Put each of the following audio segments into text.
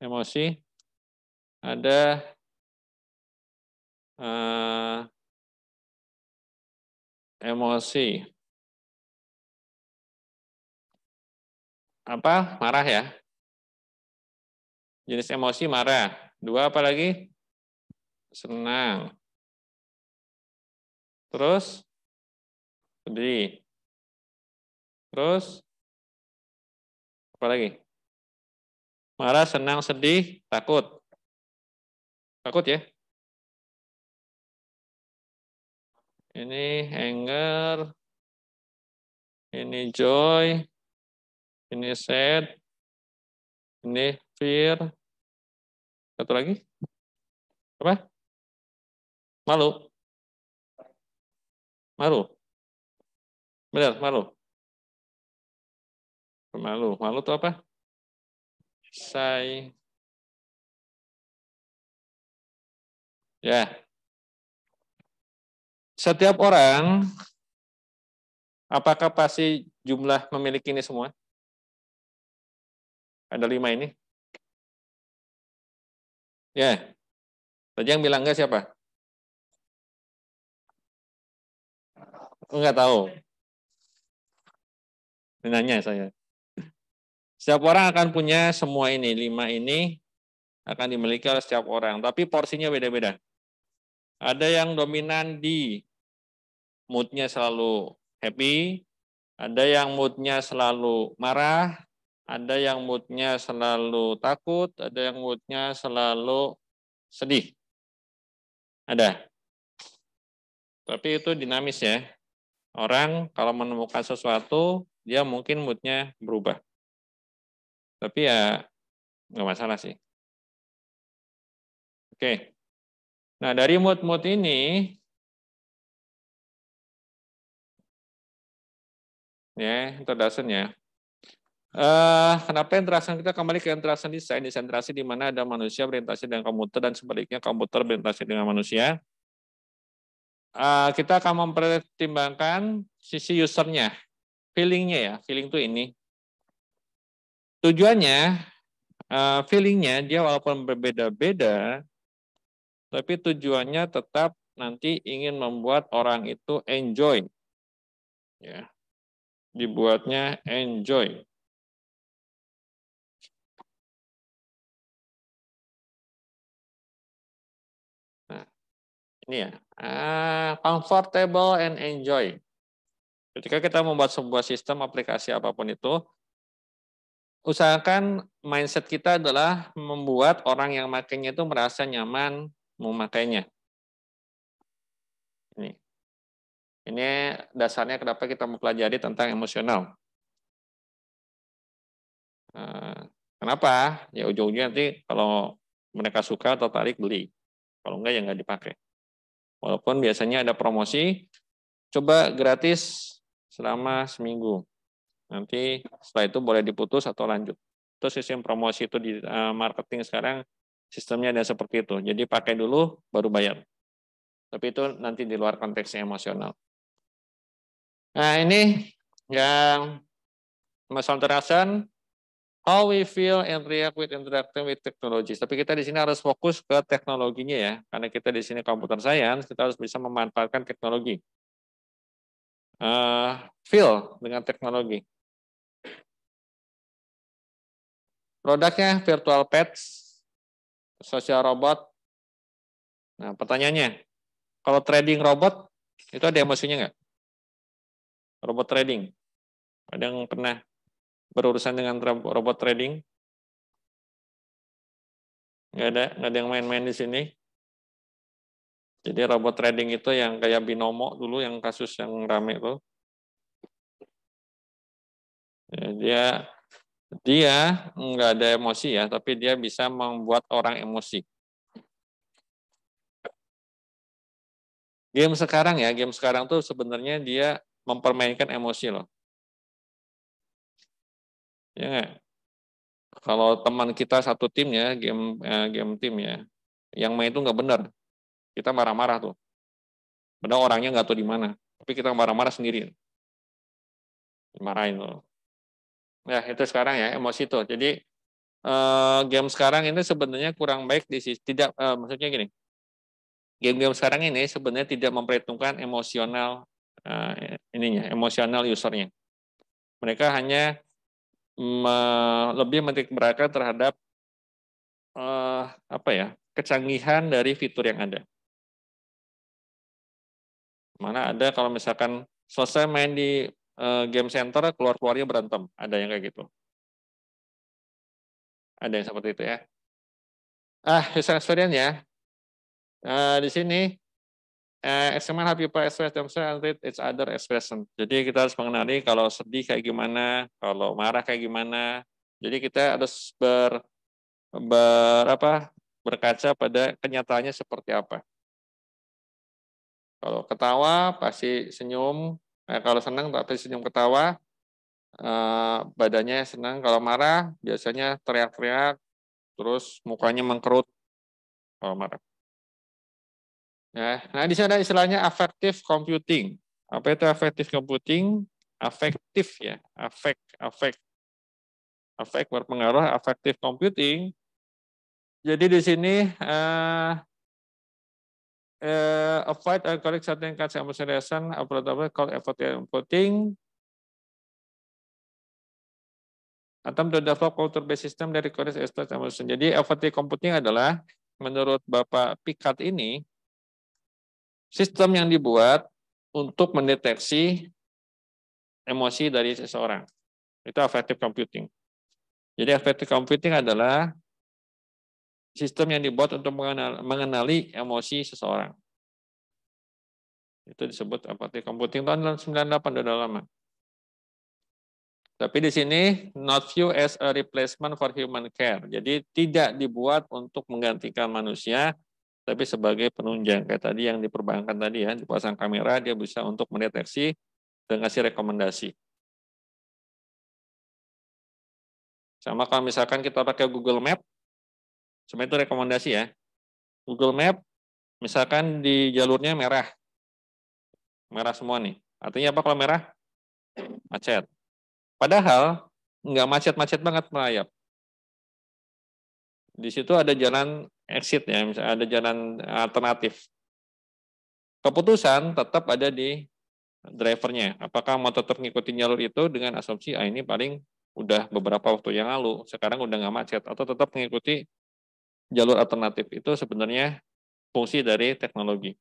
emosi ada uh, emosi apa marah ya jenis emosi marah dua apa lagi senang terus sedih terus apa lagi marah, senang, sedih, takut. Takut ya? Ini anger, ini joy, ini sad, ini fear. Satu lagi? Apa? Malu. Malu. Benar, malu. Malu. Malu itu apa? say Ya. Setiap orang, apakah pasti jumlah memiliki ini semua? Ada lima ini? Ya. Tadi yang bilang enggak siapa? Enggak tahu. Nanya saya. Setiap orang akan punya semua ini, lima ini akan dimiliki oleh setiap orang, tapi porsinya beda-beda. Ada yang dominan di moodnya selalu happy, ada yang moodnya selalu marah, ada yang moodnya selalu takut, ada yang moodnya selalu sedih. Ada. Tapi itu dinamis ya. Orang kalau menemukan sesuatu, dia mungkin moodnya berubah. Tapi ya nggak masalah sih. Oke. Nah, dari mood-mood ini ya, introduction ya. Uh, kenapa interaksi kita kembali ke interaksi desain, desain di mana ada manusia berinteraksi dengan komputer dan sebaliknya komputer berinteraksi dengan manusia. Uh, kita akan mempertimbangkan sisi usernya, feelingnya ya, feeling itu ini. Tujuannya, uh, feelingnya dia walaupun berbeda-beda, tapi tujuannya tetap nanti ingin membuat orang itu enjoy. Ya. Dibuatnya enjoy. Nah, ini ya. Uh, comfortable and enjoy. Ketika kita membuat sebuah sistem aplikasi apapun itu, usahakan mindset kita adalah membuat orang yang makainya itu merasa nyaman memakainya. Ini. Ini dasarnya kenapa kita mempelajari tentang emosional. Eh, kenapa? Ya ujung-ujungnya nanti kalau mereka suka atau tarik beli. Kalau enggak ya enggak dipakai. Walaupun biasanya ada promosi, coba gratis selama seminggu. Nanti setelah itu boleh diputus atau lanjut. Itu sistem promosi itu di eh, marketing sekarang sistemnya ada seperti itu. Jadi pakai dulu baru bayar. Tapi itu nanti di luar konteks emosional. Nah ini yang masalah Hunter how we feel and react with interacting with technology. Tapi kita di sini harus fokus ke teknologinya ya, karena kita di sini komputer science, kita harus bisa memanfaatkan teknologi. Uh, feel dengan teknologi. Produknya virtual pets, sosial robot. Nah, pertanyaannya, kalau trading robot, itu ada emosinya nggak? Robot trading. Ada yang pernah berurusan dengan robot trading? Nggak ada, nggak ada yang main-main di sini. Jadi robot trading itu yang kayak binomo dulu, yang kasus yang rame itu. Ya, dia dia nggak ada emosi ya, tapi dia bisa membuat orang emosi. Game sekarang ya, game sekarang tuh sebenarnya dia mempermainkan emosi loh. Ya gak? Kalau teman kita satu tim ya, game eh, game tim ya, yang main itu nggak benar, kita marah-marah tuh. Padahal orangnya nggak tahu di mana, tapi kita marah-marah sendiri. Marahin loh Ya, itu sekarang ya, emosi itu. Jadi uh, game sekarang ini sebenarnya kurang baik di sisi tidak uh, maksudnya gini. Game-game sekarang ini sebenarnya tidak memperhitungkan emosional uh, ininya, emosional usernya. Mereka hanya me, lebih menarik mereka terhadap uh, apa ya? kecanggihan dari fitur yang ada. Mana ada kalau misalkan selesai main di Eh, game center keluar keluarnya berantem ada yang kayak gitu ada yang seperti itu ya ah user experience ya uh, di sini uh, XML how people express themselves and read each other expression jadi kita harus mengenali kalau sedih kayak gimana kalau marah kayak gimana jadi kita harus ber, ber apa, berkaca pada kenyataannya seperti apa kalau ketawa pasti senyum Nah, kalau senang tapi senyum ketawa, eh, badannya senang. Kalau marah, biasanya teriak-teriak, terus mukanya mengkerut kalau marah. Ya, nah di sana istilahnya affective computing. Apa itu affective computing? Affective ya, affect, affect. Affect berpengaruh affective computing. Jadi di sini eh, uh, avoid and correct certain kinds of emotion approachable called effort inputting. Attempt to develop culture-based system dari requires express emotion. Jadi effort computing adalah menurut Bapak Pikat ini sistem yang dibuat untuk mendeteksi emosi dari seseorang. Itu affective computing. Jadi affective computing adalah sistem yang dibuat untuk mengenal, mengenali emosi seseorang. Itu disebut apathy computing tahun 98 sudah lama. Tapi di sini not view as a replacement for human care. Jadi tidak dibuat untuk menggantikan manusia, tapi sebagai penunjang kayak tadi yang diperbankan tadi ya, dipasang kamera dia bisa untuk mendeteksi dan ngasih rekomendasi. Sama kalau misalkan kita pakai Google Map, Cuma itu rekomendasi ya. Google Map, misalkan di jalurnya merah. Merah semua nih. Artinya apa kalau merah? Macet. Padahal nggak macet-macet banget merayap. Di situ ada jalan exit ya, misalnya ada jalan alternatif. Keputusan tetap ada di drivernya. Apakah mau tetap ngikutin jalur itu dengan asumsi ah ini paling udah beberapa waktu yang lalu, sekarang udah nggak macet, atau tetap mengikuti jalur alternatif itu sebenarnya fungsi dari teknologi.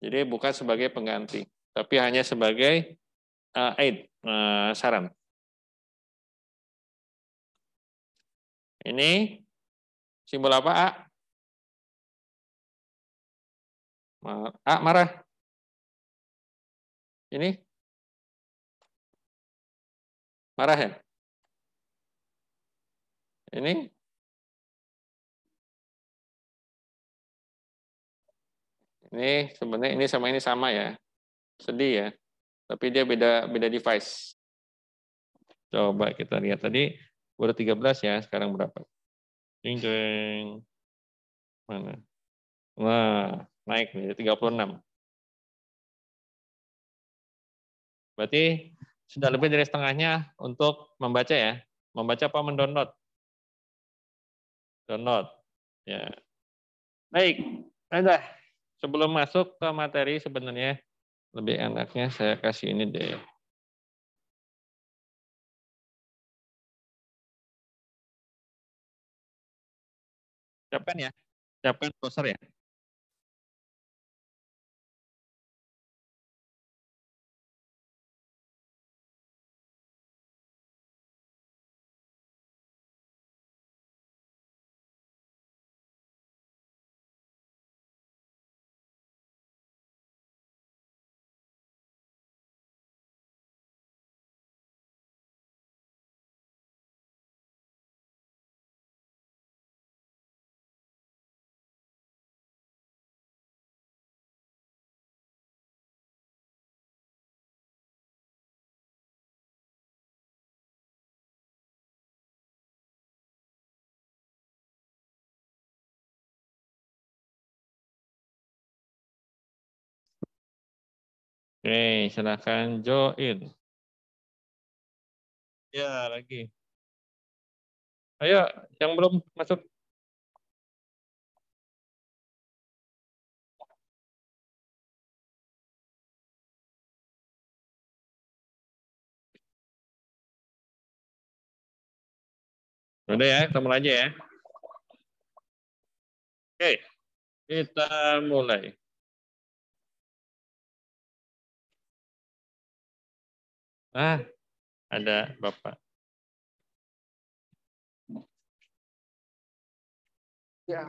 Jadi bukan sebagai pengganti, tapi hanya sebagai uh, aid, uh, saran. Ini simbol apa, A? A marah. Ini marah ya? Ini Ini sebenarnya ini sama ini sama ya. Sedih ya. Tapi dia beda beda device. Coba kita lihat tadi udah 13 ya, sekarang berapa? Ding ding. Mana? Wah naik nih 36. Berarti sudah lebih dari setengahnya untuk membaca ya. Membaca apa mendownload? Download. Ya. Baik, ada sebelum masuk ke materi sebenarnya lebih enaknya saya kasih ini deh. Siapkan ya, siapkan browser ya. Oke, silakan join. Ya, lagi. Ayo, yang belum masuk. Udah ya, kita mulai aja ya. Oke, kita mulai. Ah, ada Bapak. Ya,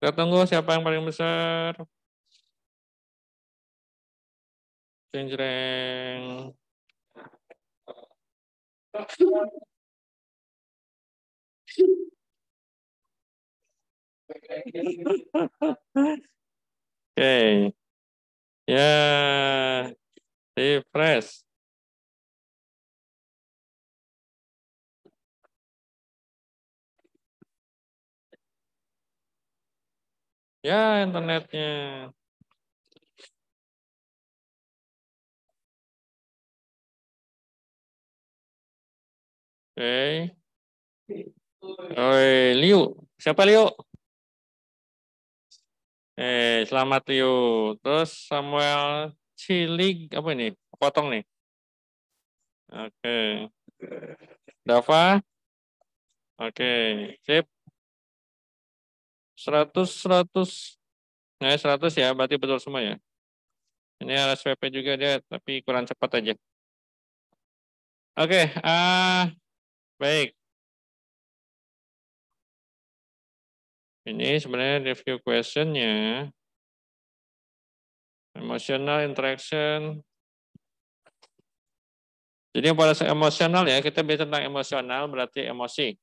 Kita ya, tunggu siapa yang paling besar. jeng Oke. Okay. Ya. Yeah. Refresh. Ya, internetnya. Oke. Okay. Oi, Liu. Siapa Liu? Eh, selamat Liu. Terus Samuel Cilik apa ini? Potong nih. Oke. Okay. Dava. Oke, okay. sip. 100, 100. Nah, 100 ya, berarti betul semua ya. Ini RSVP juga dia, tapi kurang cepat aja. Oke, okay, uh, baik. Ini sebenarnya review questionnya nya Emotional interaction. Jadi pada emosional ya, kita bicara tentang emosional berarti emosi.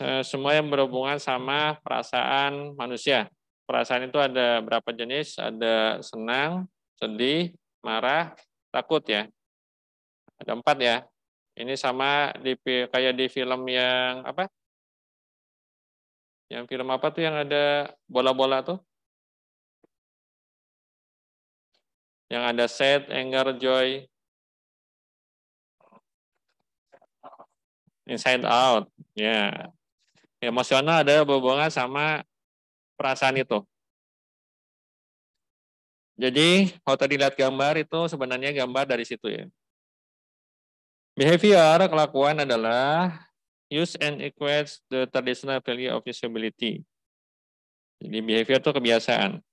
Eh, semua yang berhubungan sama perasaan manusia. Perasaan itu ada berapa jenis? Ada senang, sedih, marah, takut ya. Ada empat ya. Ini sama di kayak di film yang apa? Yang film apa tuh yang ada bola-bola tuh? Yang ada sad, anger, joy. Inside out. Ya. Yeah. Emosional ada berhubungan sama perasaan itu. Jadi, kalau tadi lihat gambar itu sebenarnya gambar dari situ ya. Behavior, kelakuan adalah use and equate the traditional value of usability. Jadi behavior itu kebiasaan.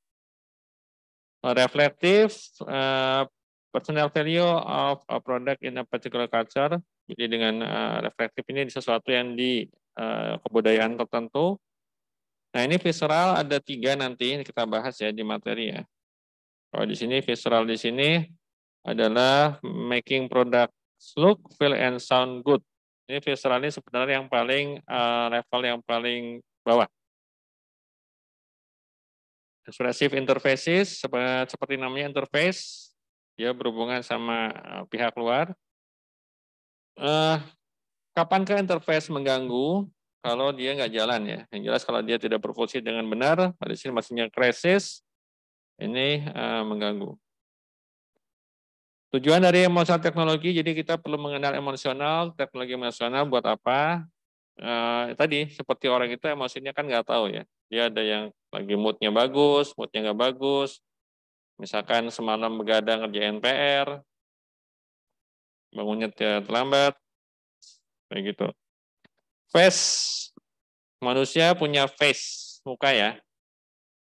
Reflective uh, personal value of a product in a particular culture. Jadi dengan uh, reflective ini sesuatu yang di Eh, kebudayaan tertentu. Nah ini visceral ada tiga nanti kita bahas ya di materi ya. Kalau di sini visceral di sini adalah making products look, feel, and sound good. Ini visceral ini sebenarnya yang paling uh, level yang paling bawah. Expressive interfaces seperti namanya interface, ya berhubungan sama eh, pihak luar. Uh, Kapankah interface mengganggu? Kalau dia nggak jalan ya. Yang jelas kalau dia tidak berfungsi dengan benar, pada sini maksudnya krisis, ini uh, mengganggu. Tujuan dari emosional teknologi, jadi kita perlu mengenal emosional, teknologi emosional buat apa? Uh, tadi seperti orang itu emosinya kan nggak tahu ya. Dia ada yang lagi moodnya bagus, moodnya nggak bagus. Misalkan semalam begadang kerja NPR, bangunnya terlambat, kayak gitu face manusia punya face muka ya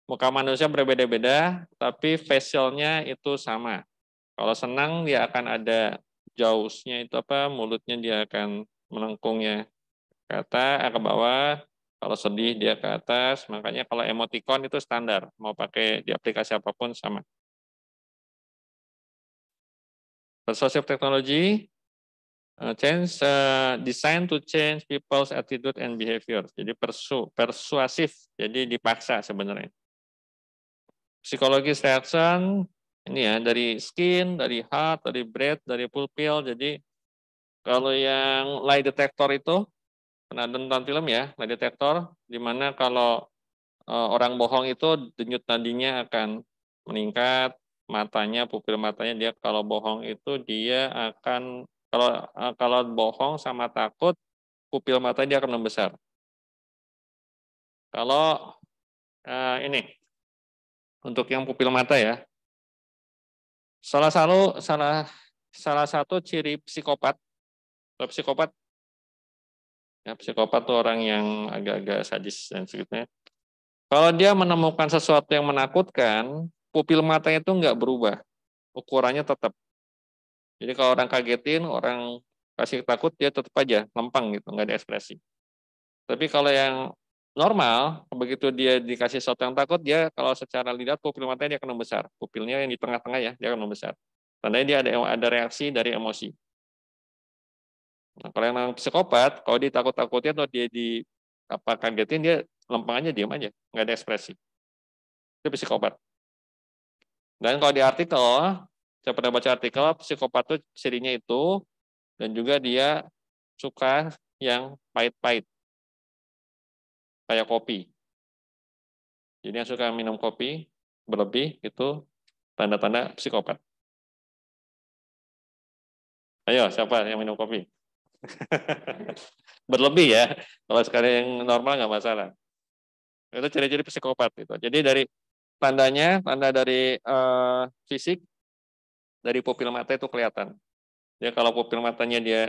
muka manusia berbeda-beda tapi facialnya itu sama kalau senang dia akan ada jausnya itu apa mulutnya dia akan melengkungnya ya kata eh, ke bawah kalau sedih dia ke atas makanya kalau emoticon itu standar mau pakai di aplikasi apapun sama Persuasif teknologi Uh, change uh, design to change people's attitude and behavior. Jadi persu persuasif, jadi dipaksa sebenarnya. Psikologis reaction ini ya dari skin, dari heart, dari breath, dari pupil. Jadi kalau yang lie detector itu pernah nonton film ya, lie detector di mana kalau uh, orang bohong itu denyut nadinya akan meningkat, matanya pupil matanya dia kalau bohong itu dia akan kalau eh, kalau bohong sama takut, pupil mata dia akan membesar. Kalau uh, ini untuk yang pupil mata ya, salah satu salah salah satu ciri psikopat atau psikopat ya psikopat tuh orang yang agak-agak sadis dan sebagainya. Kalau dia menemukan sesuatu yang menakutkan, pupil matanya itu nggak berubah, ukurannya tetap. Jadi kalau orang kagetin, orang kasih takut, dia tetap aja lempeng gitu, nggak ada ekspresi. Tapi kalau yang normal, begitu dia dikasih sesuatu yang takut, dia kalau secara lidah pupil matanya dia akan membesar. Pupilnya yang di tengah-tengah ya, dia akan membesar. Tandanya dia ada, ada reaksi dari emosi. Nah, kalau yang psikopat, kalau dia takut takutin atau dia di apa kagetin, dia aja, diam aja, nggak ada ekspresi. Itu psikopat. Dan kalau di artikel, saya pernah baca artikel psikopat itu cirinya itu dan juga dia suka yang pahit-pahit kayak kopi jadi yang suka minum kopi berlebih itu tanda-tanda psikopat ayo siapa yang minum kopi berlebih ya kalau sekali yang normal nggak masalah itu ciri-ciri psikopat itu jadi dari tandanya tanda dari uh, fisik dari pupil mata itu kelihatan. Ya kalau pupil matanya dia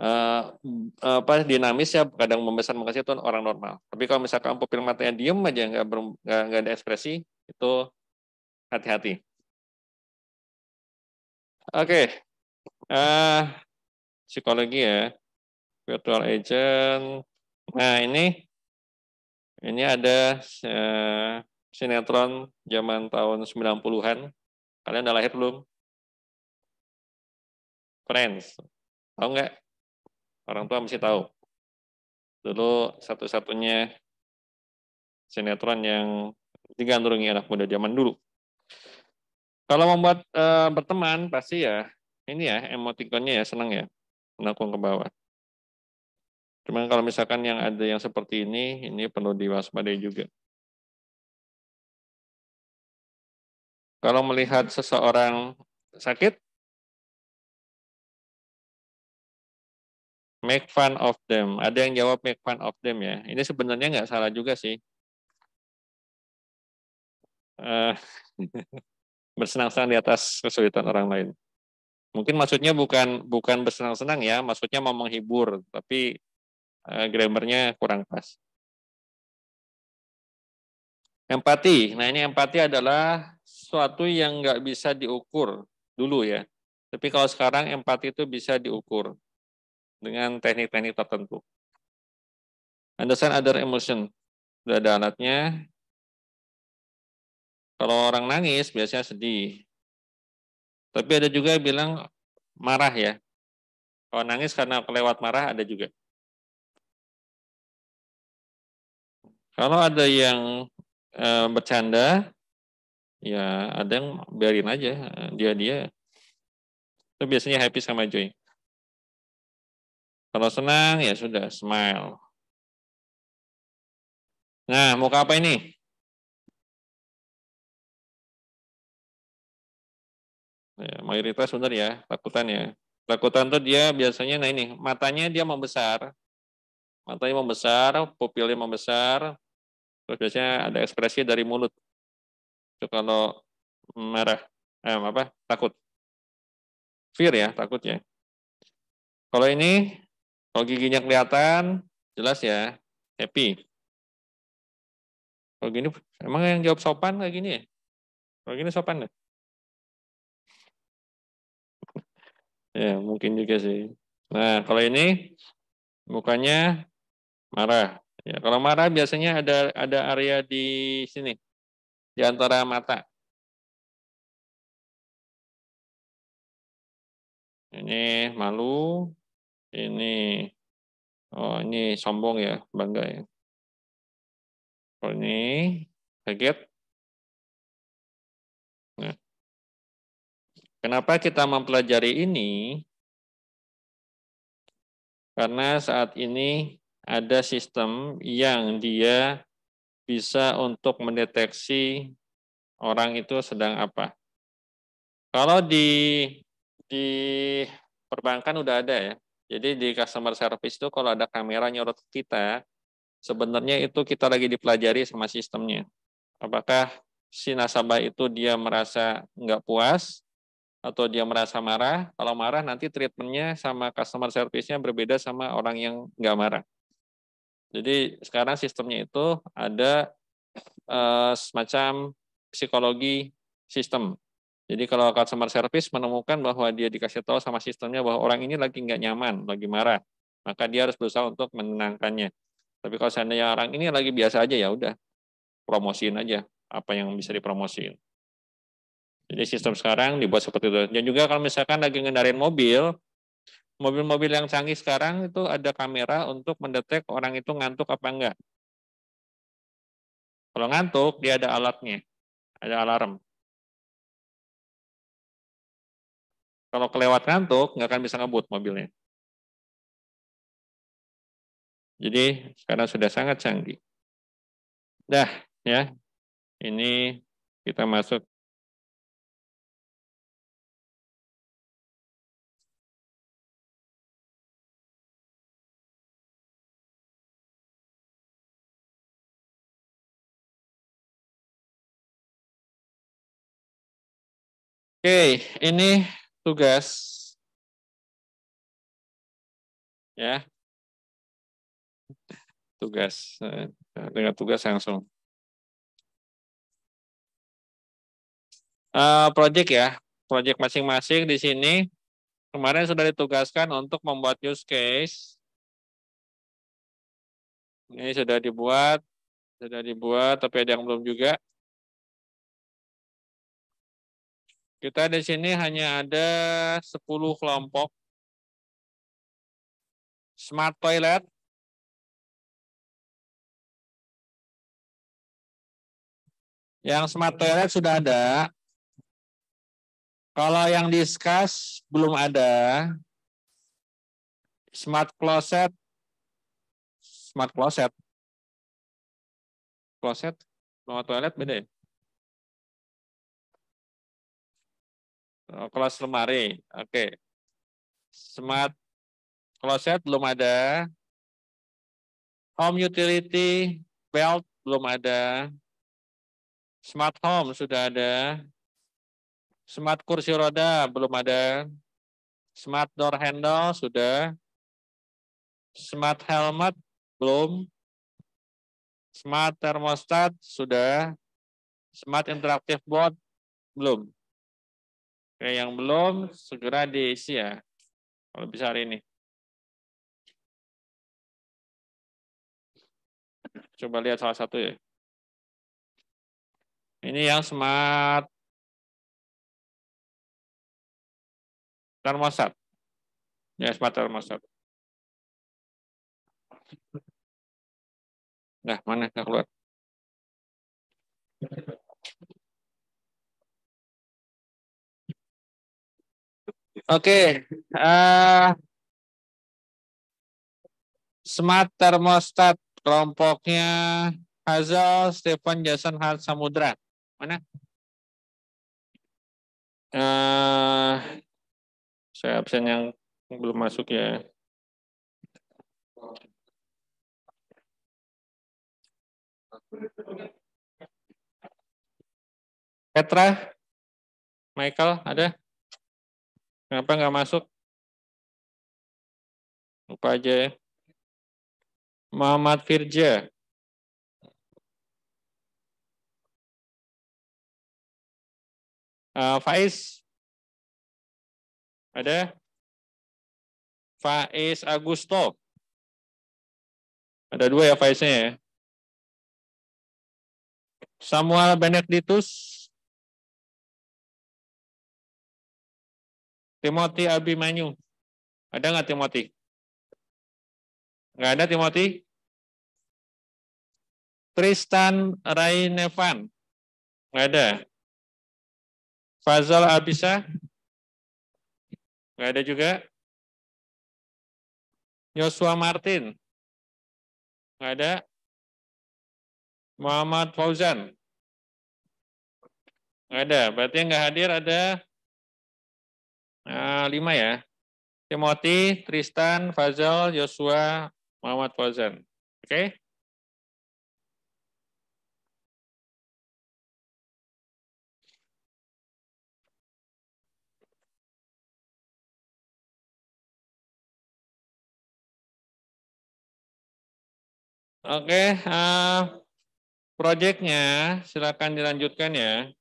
uh, apa dinamis ya kadang membesar mengecil itu orang normal. Tapi kalau misalkan pupil matanya diem aja nggak nggak ada ekspresi itu hati-hati. Oke, okay. uh, eh, psikologi ya, virtual agent. Nah ini ini ada uh, sinetron zaman tahun 90-an. Kalian udah lahir belum? Friends. Tahu nggak? Orang tua mesti tahu. Dulu satu-satunya sinetron yang digandrungi anak muda zaman dulu. Kalau membuat e, berteman pasti ya ini ya emotikonnya ya senang ya menakung ke bawah. Cuman kalau misalkan yang ada yang seperti ini, ini perlu diwaspadai juga. Kalau melihat seseorang sakit, Make fun of them. Ada yang jawab make fun of them ya. Ini sebenarnya nggak salah juga sih. Uh, bersenang-senang di atas kesulitan orang lain. Mungkin maksudnya bukan bukan bersenang-senang ya, maksudnya mau menghibur, tapi uh, grammarnya kurang pas. Empati. Nah ini empati adalah sesuatu yang nggak bisa diukur dulu ya. Tapi kalau sekarang empati itu bisa diukur dengan teknik-teknik tertentu. Understand other emotion. Sudah ada alatnya. Kalau orang nangis biasanya sedih. Tapi ada juga yang bilang marah ya. Kalau nangis karena kelewat marah ada juga. Kalau ada yang e, bercanda, ya ada yang biarin aja eh, dia dia. Itu biasanya happy sama joy. Kalau senang ya sudah smile. Nah, muka apa ini? Ya, mayoritas benar ya, takutan ya. Takutan tuh dia biasanya, nah ini, matanya dia membesar. Matanya membesar, pupilnya membesar. Terus biasanya ada ekspresi dari mulut. Itu kalau merah, eh, apa, takut. Fear ya, takut ya. Kalau ini kalau oh, giginya kelihatan, jelas ya, happy. Kalau gini, emang yang jawab sopan kayak gini ya? Kalau gini sopan deh. ya, mungkin juga sih. Nah, kalau ini mukanya marah. Ya, kalau marah biasanya ada ada area di sini, di antara mata. Ini malu, ini oh ini sombong ya bangga ya kalau oh, ini kaget nah kenapa kita mempelajari ini karena saat ini ada sistem yang dia bisa untuk mendeteksi orang itu sedang apa. Kalau di di perbankan udah ada ya, jadi di customer service itu kalau ada kamera nyorot kita, sebenarnya itu kita lagi dipelajari sama sistemnya. Apakah si nasabah itu dia merasa nggak puas atau dia merasa marah? Kalau marah nanti treatmentnya sama customer service-nya berbeda sama orang yang nggak marah. Jadi sekarang sistemnya itu ada eh, semacam psikologi sistem jadi kalau customer service menemukan bahwa dia dikasih tahu sama sistemnya bahwa orang ini lagi nggak nyaman, lagi marah, maka dia harus berusaha untuk menenangkannya. Tapi kalau seandainya orang ini lagi biasa aja ya udah promosiin aja apa yang bisa dipromosiin. Jadi sistem sekarang dibuat seperti itu. Dan juga kalau misalkan lagi ngendarin mobil, mobil-mobil yang canggih sekarang itu ada kamera untuk mendetek orang itu ngantuk apa enggak. Kalau ngantuk, dia ada alatnya, ada alarm Kalau kelewat ngantuk, nggak akan bisa ngebut mobilnya. Jadi sekarang sudah sangat canggih. Dah, ya. Ini kita masuk Oke, ini tugas. Ya. Tugas eh, dengan tugas langsung. Uh, project ya, project masing-masing di sini kemarin sudah ditugaskan untuk membuat use case. Ini sudah dibuat, sudah dibuat, tapi ada yang belum juga. Kita di sini hanya ada 10 kelompok. Smart toilet. Yang smart toilet sudah ada. Kalau yang discuss belum ada. Smart closet. Smart closet. Closet sama toilet beda ya? Oh, kelas lemari. Oke. Smart closet belum ada. Home utility belt belum ada. Smart home sudah ada. Smart kursi roda belum ada. Smart door handle sudah. Smart helmet belum. Smart thermostat sudah. Smart interactive board belum. Oke, yang belum segera diisi ya. Kalau bisa hari ini. Coba lihat salah satu ya. Ini yang smart termosat. Ya, smart termosat. Nah, mana yang keluar? Oke, okay. uh, eh, smart thermostat kelompoknya Hazel, Stephen, Jason, Hart, Samudra. Mana? Uh, saya absen yang belum masuk ya. Petra, Michael, ada? Kenapa nggak masuk? Lupa aja ya. Muhammad Firja. Uh, Faiz. Ada? Faiz Agusto. Ada dua ya Faiznya ya. Samuel Benedictus. Timothy Abimanyu. Ada nggak Timothy? Nggak ada Timothy? Tristan Rainevan. Nggak ada. Fazal Abisa. Nggak ada juga. Yosua Martin. Nggak ada. Muhammad Fauzan. Nggak ada. Berarti yang nggak hadir ada Eh, lima ya. Timothy, Tristan, Fazal, Joshua, Muhammad Fauzan. Oke? Okay? Oke, okay, uh, eh, proyeknya silakan dilanjutkan ya.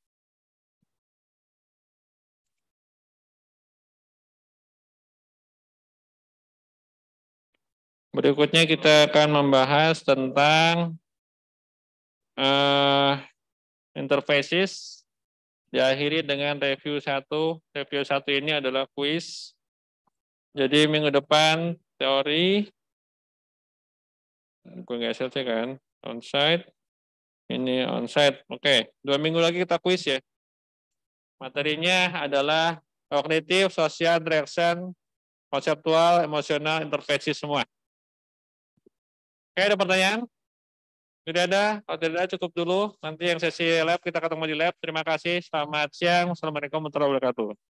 Berikutnya kita akan membahas tentang uh, interfaces. Diakhiri dengan review satu. Review satu ini adalah quiz. Jadi minggu depan teori. Gue nggak sih kan. Onsite. Ini onsite. Oke, okay. dua minggu lagi kita quiz ya. Materinya adalah kognitif, sosial, direction, konseptual, emosional, intervensi semua. Oke, ada pertanyaan? Tidak ada? Kalau tidak ada, cukup dulu. Nanti yang sesi lab, kita ketemu di lab. Terima kasih. Selamat siang. Assalamualaikum warahmatullahi wabarakatuh.